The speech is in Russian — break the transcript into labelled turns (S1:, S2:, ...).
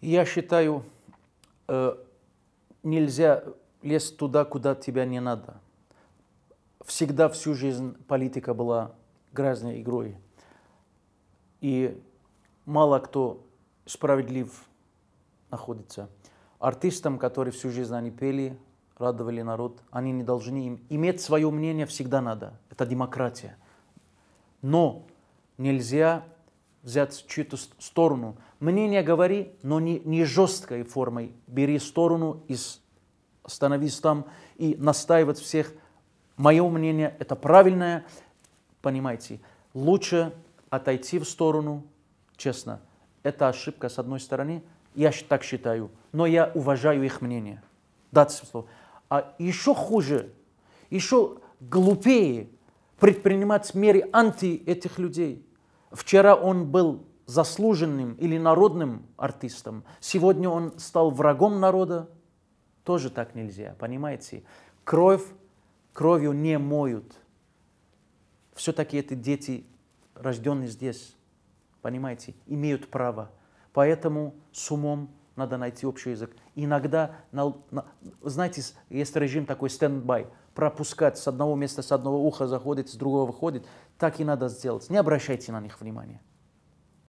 S1: Я считаю, э, нельзя лезть туда, куда тебя не надо. Всегда всю жизнь политика была грязной игрой. И мало кто справедлив находится. Артистам, которые всю жизнь они пели, радовали народ, они не должны им. Иметь свое мнение всегда надо. Это демократия. Но нельзя взять чью-то сторону. Мнение говори, но не, не жесткой формой. Бери сторону и становись там и настаивать всех. Мое мнение это правильное. Понимаете, лучше отойти в сторону, честно. Это ошибка с одной стороны, я так считаю, но я уважаю их мнение. Дать слово. А еще хуже, еще глупее предпринимать меры анти этих людей – Вчера он был заслуженным или народным артистом, сегодня он стал врагом народа, тоже так нельзя, понимаете? Кровь кровью не моют. Все-таки эти дети, рожденные здесь, понимаете, имеют право. Поэтому с умом надо найти общий язык. Иногда, на, на, знаете, есть режим такой стендбай, пропускать с одного места, с одного уха заходит, с другого выходит. Так и надо сделать. Не обращайте на них внимания.